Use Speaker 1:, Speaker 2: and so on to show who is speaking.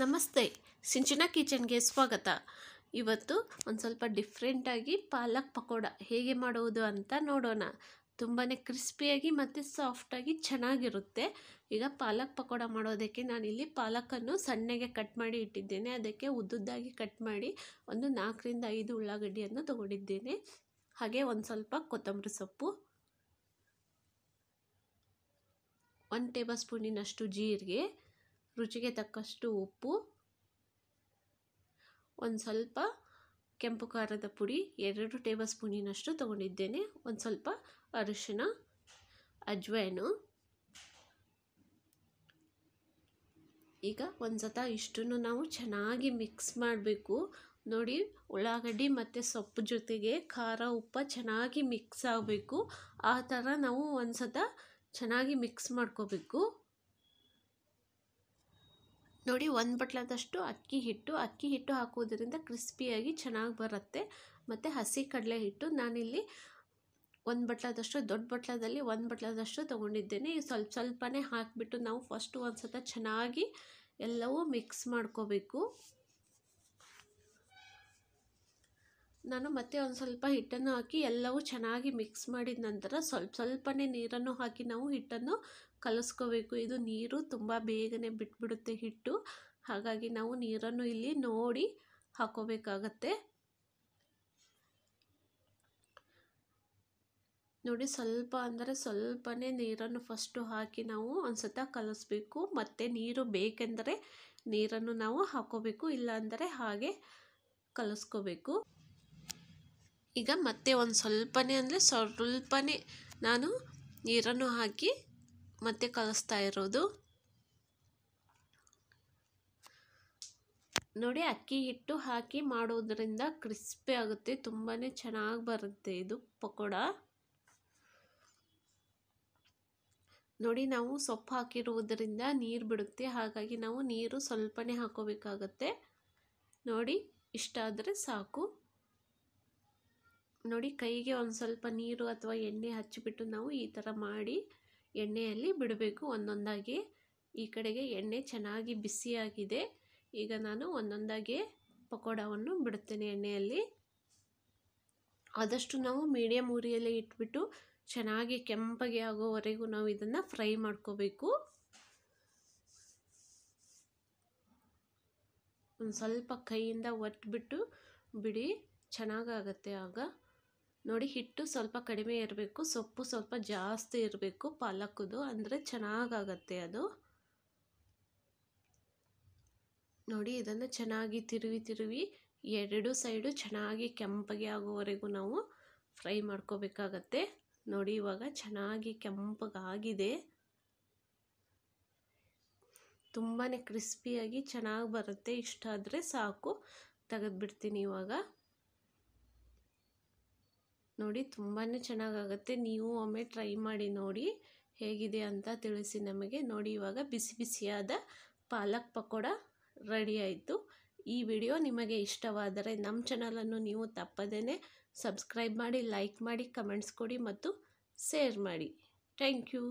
Speaker 1: ನಮಸ್ತೆ ಸಿಂಚನ ಕಿಚನ್ಗೆ ಸ್ವಾಗತ ಇವತ್ತು ಒಂದು ಸ್ವಲ್ಪ ಡಿಫ್ರೆಂಟಾಗಿ ಪಾಲಕ್ ಪಕೋಡ ಹೇಗೆ ಮಾಡುವುದು ಅಂತ ನೋಡೋಣ ತುಂಬಾ ಕ್ರಿಸ್ಪಿಯಾಗಿ ಮತ್ತು ಸಾಫ್ಟಾಗಿ ಚೆನ್ನಾಗಿರುತ್ತೆ ಈಗ ಪಾಲಕ್ ಪಕೋಡ ಮಾಡೋದಕ್ಕೆ ನಾನಿಲ್ಲಿ ಪಾಲಕನ್ನು ಸಣ್ಣಗೆ ಕಟ್ ಮಾಡಿ ಇಟ್ಟಿದ್ದೇನೆ ಅದಕ್ಕೆ ಉದ್ದುದ್ದಾಗಿ ಕಟ್ ಮಾಡಿ ಒಂದು ನಾಲ್ಕರಿಂದ ಐದು ಉಳ್ಳಾಗಡ್ಡಿಯನ್ನು ತೊಗೊಂಡಿದ್ದೇನೆ ಹಾಗೆ ಒಂದು ಸ್ವಲ್ಪ ಕೊತ್ತಂಬರಿ ಸೊಪ್ಪು ಒನ್ ಟೇಬಲ್ ಸ್ಪೂನಿನಷ್ಟು ಜೀರಿಗೆ ರುಚಿಗೆ ತಕ್ಕಷ್ಟು ಉಪ್ಪು ಒಂದು ಸ್ವಲ್ಪ ಕೆಂಪು ಖಾರದ ಪುಡಿ ಎರಡು ಟೇಬಲ್ ಸ್ಪೂನಿನಷ್ಟು ತೊಗೊಂಡಿದ್ದೇನೆ ಒಂದು ಸ್ವಲ್ಪ ಅರಿಶಿನ ಅಜ್ವೈನು ಈಗ ಒಂದು ಸತ ಇಷ್ಟನ್ನು ನಾವು ಚೆನ್ನಾಗಿ ಮಿಕ್ಸ್ ಮಾಡಬೇಕು ನೋಡಿ ಉಳ್ಳಾಗಡ್ಡಿ ಮತ್ತು ಸೊಪ್ಪು ಜೊತೆಗೆ ಖಾರ ಉಪ್ಪು ಚೆನ್ನಾಗಿ ಮಿಕ್ಸ್ ಆಗಬೇಕು ಆ ಥರ ನಾವು ಒಂದು ಸತ ಚೆನ್ನಾಗಿ ಮಿಕ್ಸ್ ಮಾಡ್ಕೋಬೇಕು ನೋಡಿ ಒಂದು ಬಟ್ಲದಷ್ಟು ಅಕ್ಕಿ ಹಿಟ್ಟು ಅಕ್ಕಿ ಹಿಟ್ಟು ಹಾಕೋದ್ರಿಂದ ಕ್ರಿಸ್ಪಿಯಾಗಿ ಚೆನ್ನಾಗಿ ಬರುತ್ತೆ ಮತ್ತು ಹಸಿ ಕಡಲೆ ಹಿಟ್ಟು ನಾನಿಲ್ಲಿ ಒಂದು ಬಟ್ಲದಷ್ಟು ದೊಡ್ಡ ಬಟ್ಲದಲ್ಲಿ ಒಂದು ಬಟ್ಲದಷ್ಟು ತೊಗೊಂಡಿದ್ದೇನೆ ಸ್ವಲ್ಪ ಸ್ವಲ್ಪನೇ ಹಾಕಿಬಿಟ್ಟು ನಾವು ಫಸ್ಟು ಒಂದು ಸತ ಚೆನ್ನಾಗಿ ಎಲ್ಲವೂ ಮಿಕ್ಸ್ ಮಾಡ್ಕೋಬೇಕು ನಾನು ಮತ್ತೆ ಒಂದು ಸ್ವಲ್ಪ ಹಿಟ್ಟನ್ನು ಹಾಕಿ ಎಲ್ಲವೂ ಚೆನ್ನಾಗಿ ಮಿಕ್ಸ್ ಮಾಡಿದ ನಂತರ ಸ್ವಲ್ಪ ಸ್ವಲ್ಪನೇ ನೀರನ್ನು ಹಾಕಿ ನಾವು ಹಿಟ್ಟನ್ನು ಕಲಿಸ್ಕೋಬೇಕು ಇದು ನೀರು ತುಂಬ ಬೇಗನೆ ಬಿಟ್ಬಿಡುತ್ತೆ ಹಿಟ್ಟು ಹಾಗಾಗಿ ನಾವು ನೀರನ್ನು ಇಲ್ಲಿ ನೋಡಿ ಹಾಕೋಬೇಕಾಗತ್ತೆ ನೋಡಿ ಸ್ವಲ್ಪ ಅಂದರೆ ಸ್ವಲ್ಪನೇ ನೀರನ್ನು ಫಸ್ಟು ಹಾಕಿ ನಾವು ಒಂದು ಕಲಸ್ಬೇಕು ಮತ್ತು ನೀರು ಬೇಕೆಂದರೆ ನೀರನ್ನು ನಾವು ಹಾಕೋಬೇಕು ಇಲ್ಲಾಂದರೆ ಹಾಗೆ ಕಲಿಸ್ಕೋಬೇಕು ಈಗ ಮತ್ತೆ ಒಂದು ಸ್ವಲ್ಪನೇ ಅಂದರೆ ಸ್ವಲ್ಪನೇ ನಾನು ನೀರನ್ನು ಹಾಕಿ ಮತ್ತೆ ಕಲಿಸ್ತಾ ಇರೋದು ನೋಡಿ ಅಕ್ಕಿ ಹಿಟ್ಟು ಹಾಕಿ ಮಾಡೋದ್ರಿಂದ ಕ್ರಿಸ್ಪಿ ಆಗುತ್ತೆ ತುಂಬಾ ಚೆನ್ನಾಗಿ ಬರುತ್ತೆ ಇದು ಪಕೋಡ ನೋಡಿ ನಾವು ಸೊಪ್ಪು ಹಾಕಿರುವುದರಿಂದ ನೀರು ಬಿಡುತ್ತೆ ಹಾಗಾಗಿ ನಾವು ನೀರು ಸ್ವಲ್ಪನೇ ಹಾಕೋಬೇಕಾಗತ್ತೆ ನೋಡಿ ಇಷ್ಟ ಆದರೆ ಸಾಕು ನೋಡಿ ಕೈಗೆ ಒಂದು ಸ್ವಲ್ಪ ನೀರು ಅಥವಾ ಎಣ್ಣೆ ಹಚ್ಚಿಬಿಟ್ಟು ನಾವು ಈ ಥರ ಮಾಡಿ ಎಣ್ಣೆಯಲ್ಲಿ ಬಿಡಬೇಕು ಒಂದೊಂದಾಗಿ ಈ ಕಡೆಗೆ ಎಣ್ಣೆ ಚೆನ್ನಾಗಿ ಬಿಸಿಯಾಗಿದೆ ಈಗ ನಾನು ಒಂದೊಂದಾಗಿ ಪಕೋಡವನ್ನು ಬಿಡುತ್ತೇನೆ ಎಣ್ಣೆಯಲ್ಲಿ ಆದಷ್ಟು ನಾವು ಮೀಡಿಯಮ್ ಉರಿಯಲ್ಲಿ ಇಟ್ಬಿಟ್ಟು ಚೆನ್ನಾಗಿ ಕೆಂಪಗೆ ಆಗೋವರೆಗೂ ನಾವು ಇದನ್ನು ಫ್ರೈ ಮಾಡ್ಕೋಬೇಕು ಒಂದು ಸ್ವಲ್ಪ ಕೈಯಿಂದ ಒತ್ತಿಬಿಟ್ಟು ಬಿಡಿ ಚೆನ್ನಾಗಾಗತ್ತೆ ಆಗ ನೋಡಿ ಹಿಟ್ಟು ಸ್ವಲ್ಪ ಕಡಿಮೆ ಇರಬೇಕು ಸೊಪ್ಪು ಸ್ವಲ್ಪ ಜಾಸ್ತಿ ಇರಬೇಕು ಪಾಲಕದು ಅಂದರೆ ಚೆನ್ನಾಗಾಗತ್ತೆ ಅದು ನೋಡಿ ಇದನ್ನು ಚೆನ್ನಾಗಿ ತಿರುವಿ ತಿರುವಿ ಎರಡು ಸೈಡು ಚೆನ್ನಾಗಿ ಕೆಂಪಗೆ ಆಗೋವರೆಗೂ ನಾವು ಫ್ರೈ ಮಾಡ್ಕೋಬೇಕಾಗತ್ತೆ ನೋಡಿ ಇವಾಗ ಚೆನ್ನಾಗಿ ಕೆಂಪಗಾಗಿದೆ ತುಂಬಾ ಕ್ರಿಸ್ಪಿಯಾಗಿ ಚೆನ್ನಾಗಿ ಬರುತ್ತೆ ಇಷ್ಟಾದರೆ ಸಾಕು ತೆಗೆದ್ಬಿಡ್ತೀನಿ ಇವಾಗ ನೋಡಿ ತುಂಬಾ ಚೆನ್ನಾಗಾಗತ್ತೆ ನೀವು ಒಮ್ಮೆ ಟ್ರೈ ಮಾಡಿ ನೋಡಿ ಹೇಗಿದೆ ಅಂತ ತಿಳಿಸಿ ನಮಗೆ ನೋಡಿ ಇವಾಗ ಬಿಸಿ ಬಿಸಿಯಾದ ಪಾಲಕ್ ಪಕೋಡ ರೆಡಿ ಆಯಿತು ಈ ವಿಡಿಯೋ ನಿಮಗೆ ಇಷ್ಟವಾದರೆ ನಮ್ಮ ಚಾನಲನ್ನು ನೀವು ತಪ್ಪದೇ ಸಬ್ಸ್ಕ್ರೈಬ್ ಮಾಡಿ ಲೈಕ್ ಮಾಡಿ ಕಮೆಂಟ್ಸ್ ಕೊಡಿ ಮತ್ತು ಶೇರ್ ಮಾಡಿ ಥ್ಯಾಂಕ್ ಯು